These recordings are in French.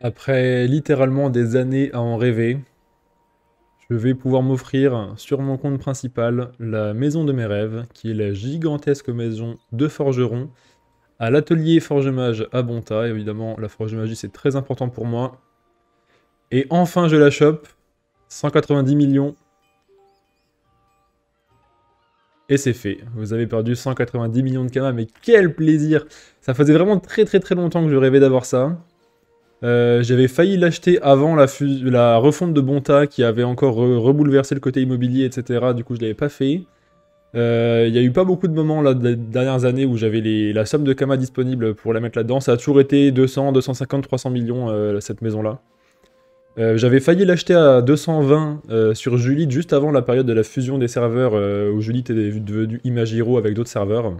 Après littéralement des années à en rêver, je vais pouvoir m'offrir sur mon compte principal la maison de mes rêves, qui est la gigantesque maison de forgeron à l'atelier forgemage à Bonta. Évidemment, la forge magie, c'est très important pour moi. Et enfin, je la chope. 190 millions. Et c'est fait. Vous avez perdu 190 millions de kamas, mais quel plaisir Ça faisait vraiment très très très longtemps que je rêvais d'avoir ça. Euh, j'avais failli l'acheter avant la, refonte de Bonta qui avait encore rebouleversé le côté immobilier, etc. Du coup, je l'avais pas fait. Euh, il n'y a eu pas beaucoup de moments là, des dernières années où j'avais la somme de Kama disponible pour la mettre là-dedans. Ça a toujours été 200, 250, 300 millions euh, cette maison-là. j'avais failli l'acheter à 220 sur Julie juste avant la période de la fusion des serveurs où Julie était devenue Imagiro avec d'autres serveurs.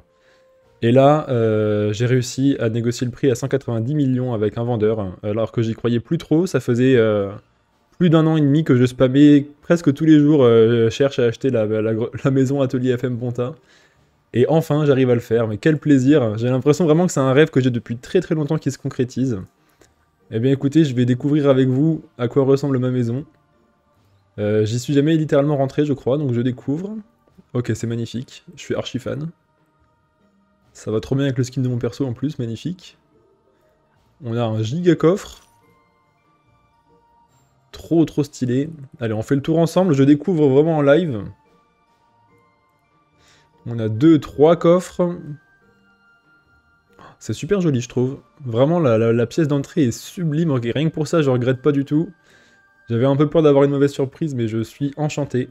Et là, euh, j'ai réussi à négocier le prix à 190 millions avec un vendeur, alors que j'y croyais plus trop. Ça faisait euh, plus d'un an et demi que je spammais presque tous les jours, euh, je cherche à acheter la, la, maison atelier FM Ponta. Et enfin, j'arrive à le faire, mais quel plaisir J'ai l'impression vraiment que c'est un rêve que j'ai depuis très très longtemps qui se concrétise. Eh bien écoutez, je vais découvrir avec vous à quoi ressemble ma maison. J'y suis jamais littéralement rentré, je crois, donc je découvre. Ok, c'est magnifique, je suis archi fan. Ça va trop bien avec le skin de mon perso en plus, magnifique. On a un giga coffre. Trop trop stylé. Allez, on fait le tour ensemble, je découvre vraiment en live. On a deux, trois coffres. C'est super joli, je trouve. Vraiment, la, pièce d'entrée est sublime. Rien que pour ça, je regrette pas du tout. J'avais un peu peur d'avoir une mauvaise surprise, mais je suis enchanté.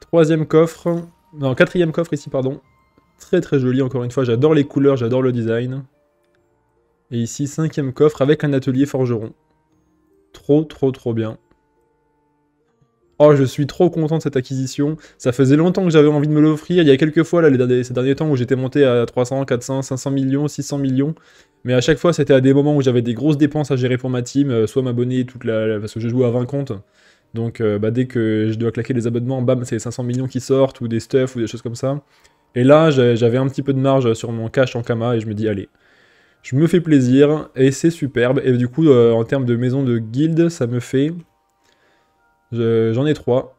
Troisième coffre. Non, quatrième coffre ici, pardon. Très très joli encore une fois, j'adore les couleurs, j'adore le design. Et ici, cinquième coffre avec un atelier forgeron. Trop trop trop bien. Oh, je suis trop content de cette acquisition. Ça faisait longtemps que j'avais envie de me l'offrir. Il y a quelques fois, ces derniers temps, où j'étais monté à 300, 400, 500 millions, 600 millions. Mais à chaque fois, c'était à des moments où j'avais des grosses dépenses à gérer pour ma team, euh, soit m'abonner toute la, parce que je joue à 20 comptes. Donc, euh, bah, dès que je dois claquer les abonnements, bam, c'est les 500 millions qui sortent, ou des stuffs, ou des choses comme ça. Et là, j'avais un petit peu de marge sur mon cash en Kama et je me dis, allez, je me fais plaisir et c'est superbe. Et du coup, euh, en termes de maison de guilde, ça me fait. J'en ai trois.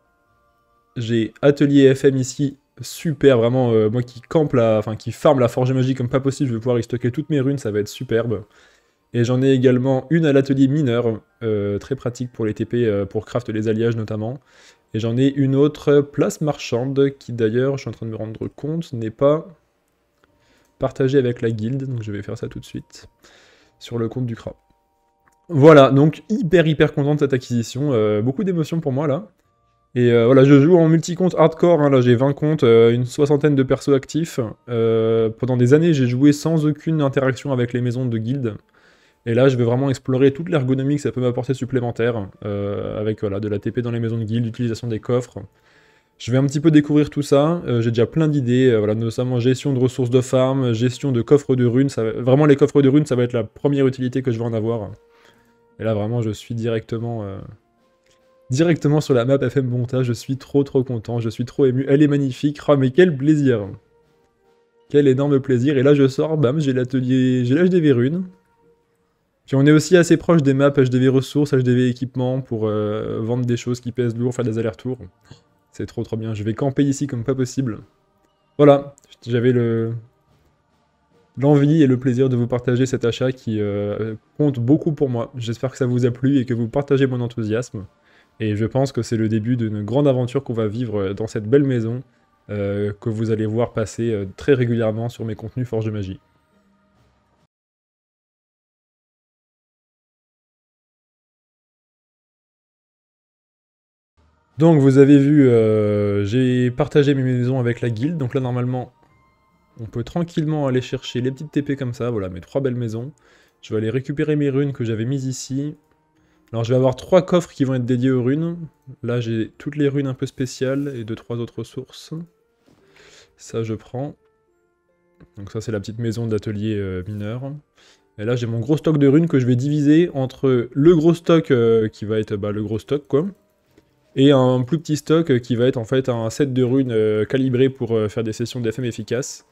J'ai Atelier FM ici, super, vraiment. Euh, moi qui campe la. Enfin, qui farme la forge magique comme pas possible, je vais pouvoir y stocker toutes mes runes, ça va être superbe. Et j'en ai également une à l'atelier mineur, euh, très pratique pour les TP, pour craft les alliages notamment. Et j'en ai une autre place marchande qui d'ailleurs, je suis en train de me rendre compte, n'est pas partagée avec la guilde. Donc je vais faire ça tout de suite sur le compte du crap Voilà, donc hyper hyper content de cette acquisition. Euh, beaucoup d'émotions pour moi là. Et euh, voilà, je joue en multi-compte hardcore, hein. là j'ai 20 comptes, euh, une soixantaine de persos actifs. pendant des années j'ai joué sans aucune interaction avec les maisons de guilde. Et là, je vais vraiment explorer toute l'ergonomie que ça peut m'apporter supplémentaire, euh, avec voilà, de TP dans les maisons de guilde, l'utilisation des coffres. Je vais un petit peu découvrir tout ça, euh, j'ai déjà plein d'idées, euh, voilà, notamment gestion de ressources de farm, gestion de coffres de runes, ça vraiment les coffres de runes, ça va être la première utilité que je vais en avoir. Et là, vraiment, je suis directement, directement sur la map FM Bonta, je suis trop trop content, je suis trop ému, elle est magnifique, oh, mais quel plaisir Quel énorme plaisir, et là je sors, bam, j'ai l'atelier, j'ai l'âge des runes, puis on est aussi assez proche des maps HDV ressources, HDV équipements pour euh, vendre des choses qui pèsent lourd, faire des allers-retours. C'est trop trop bien. Je vais camper ici comme pas possible. Voilà, j'avais l'envie et le plaisir de vous partager cet achat qui euh, compte beaucoup pour moi. J'espère que ça vous a plu et que vous partagez mon enthousiasme. Et je pense que c'est le début d'une grande aventure qu'on va vivre euh, dans cette belle maison que vous allez voir passer très régulièrement sur mes contenus Forge de Magie. Donc vous avez vu, euh, j'ai partagé mes maisons avec la guilde, donc là normalement on peut tranquillement aller chercher les petites TP comme ça, voilà mes trois belles maisons. Je vais aller récupérer mes runes que j'avais mises ici. Alors je vais avoir trois coffres qui vont être dédiés aux runes. Là j'ai toutes les runes un peu spéciales et deux trois autres ressources. Ça je prends. Donc ça c'est la petite maison d'atelier euh, mineur. Et là j'ai mon gros stock de runes que je vais diviser entre le gros stock euh, qui va être bah, le gros stock quoi et un plus petit stock euh, qui va être en fait un set de runes euh, calibré pour euh, faire des sessions d'FM efficaces,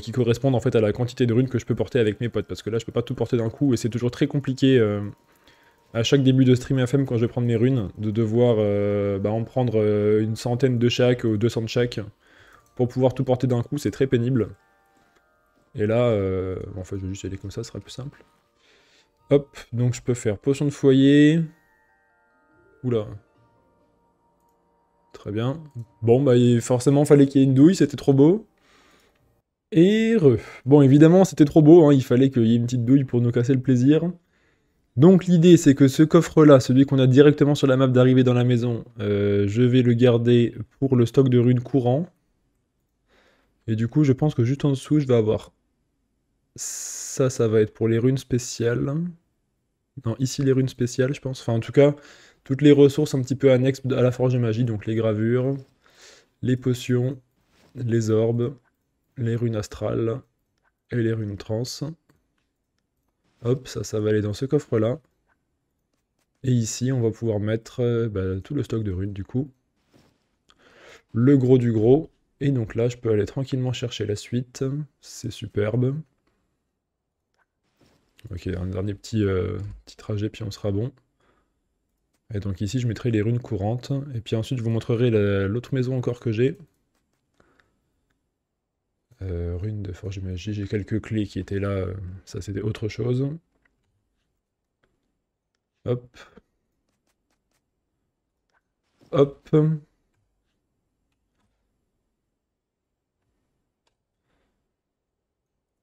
qui correspondent en fait à la quantité de runes que je peux porter avec mes potes, parce que là je peux pas tout porter d'un coup, et c'est toujours très compliqué à chaque début de stream FM quand je vais prendre mes runes, de devoir bah, en prendre une centaine de chaque ou 200 de chaque, pour pouvoir tout porter d'un coup, c'est très pénible. Et là, en fait, je vais juste aller comme ça, ce sera plus simple. Hop, donc je peux faire potion de foyer. Oula, Très bien. Bon, bah forcément, fallait qu'il y ait une douille, c'était trop beau. Et Bon, évidemment, c'était trop beau, hein. il fallait qu'il y ait une petite douille pour nous casser le plaisir. Donc l'idée, c'est que ce coffre-là, celui qu'on a directement sur la map d'arrivée dans la maison, euh, je vais le garder pour le stock de runes courant. Et du coup, je pense que juste en dessous, je vais avoir... Ça, ça va être pour les runes spéciales. Non, ici les runes spéciales, je pense. Enfin, en tout cas, toutes les ressources un petit peu annexes à la forge de magie, donc les gravures, les potions, les orbes, les runes astrales et les runes trans. Hop, ça, ça va aller dans ce coffre-là. Et ici, on va pouvoir mettre euh, bah, tout le stock de runes, du coup. Le gros du gros. Et donc là, je peux aller tranquillement chercher la suite. C'est superbe. Ok, un dernier petit, euh, petit trajet, puis on sera bon. Et donc ici, je mettrai les runes courantes. Et puis ensuite, je vous montrerai l'autre maison encore que j'ai. Euh, runes de forge magie, j'ai quelques clés qui étaient là. Euh, ça, c'était autre chose. Hop. Hop.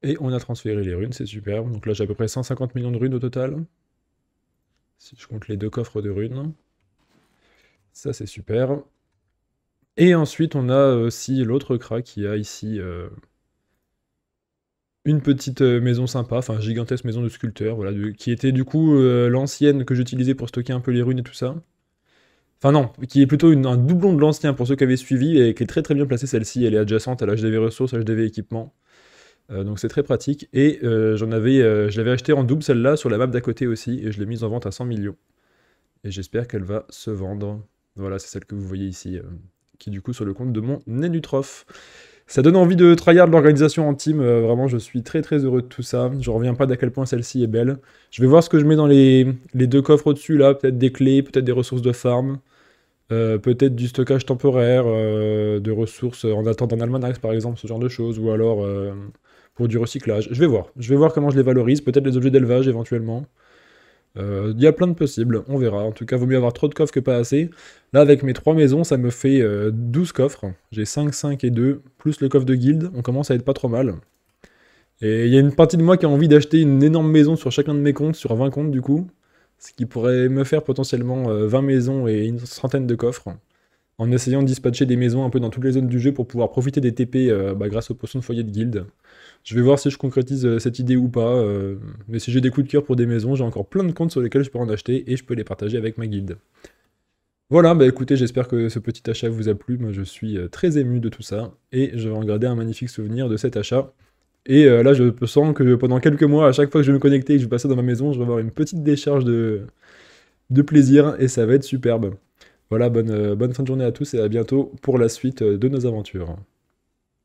Et on a transféré les runes, c'est super. Donc là, j'ai à peu près 150 millions de runes au total. Si je compte les deux coffres de runes. Ça, c'est super. Et ensuite, on a euh, aussi l'autre cra qui a ici euh, une petite euh, maison sympa, enfin gigantesque maison de sculpteur, voilà, qui était du coup l'ancienne que j'utilisais pour stocker un peu les runes et tout ça. Enfin non, qui est plutôt un doublon de l'ancien pour ceux qui avaient suivi et qui est très très bien placée celle-ci, elle est adjacente à l'HDV ressources, HDV équipement. Euh, donc c'est très pratique. Et euh, j'en avais, euh, je l'avais acheté en double celle-là sur la map d'à côté aussi, et je l'ai mise en vente à 100 millions. Et j'espère qu'elle va se vendre. Voilà, c'est celle que vous voyez ici, qui du coup sur le compte de mon Nénutroph. Ça donne envie de tryhard l'organisation en team, vraiment je suis très très heureux de tout ça. Je ne reviens pas d'à quel point celle-ci est belle. Je vais voir ce que je mets dans les, deux coffres au-dessus là, peut-être des clés, peut-être des ressources de farm. peut-être du stockage temporaire, de ressources en attente un almanax par exemple, ce genre de choses, ou alors du recyclage. Je vais voir. Je vais voir comment je les valorise. Peut-être les objets d'élevage éventuellement. Euh, il y a plein de possibles, on verra. En tout cas, vaut mieux avoir trop de coffres que pas assez. Là, avec mes trois maisons, ça me fait 12 euh, coffres. J'ai 5, 5 et 2, plus le coffre de guilde. On commence à être pas trop mal. Et il y a une partie de moi qui a envie d'acheter une énorme maison sur chacun de mes comptes, sur 20 comptes du coup. Ce qui pourrait me faire potentiellement 20 euh, maisons et une centaine de coffres. En essayant de dispatcher des maisons un peu dans toutes les zones du jeu pour pouvoir profiter des TP bah, grâce aux potions de foyer de guilde. Je vais voir si je concrétise euh, cette idée ou pas. Euh, mais si j'ai des coups de cœur pour des maisons, j'ai encore plein de comptes sur lesquels je peux en acheter et je peux les partager avec ma guilde. Voilà, bah écoutez, j'espère que ce petit achat vous a plu. Moi, je suis euh, très ému de tout ça et je vais en garder un magnifique souvenir de cet achat. Et là, je sens que pendant quelques mois, à chaque fois que je vais me connecter et que je vais passer dans ma maison, je vais avoir une petite décharge de, de plaisir et ça va être superbe. Voilà, bonne, bonne fin de journée à tous et à bientôt pour la suite de nos aventures.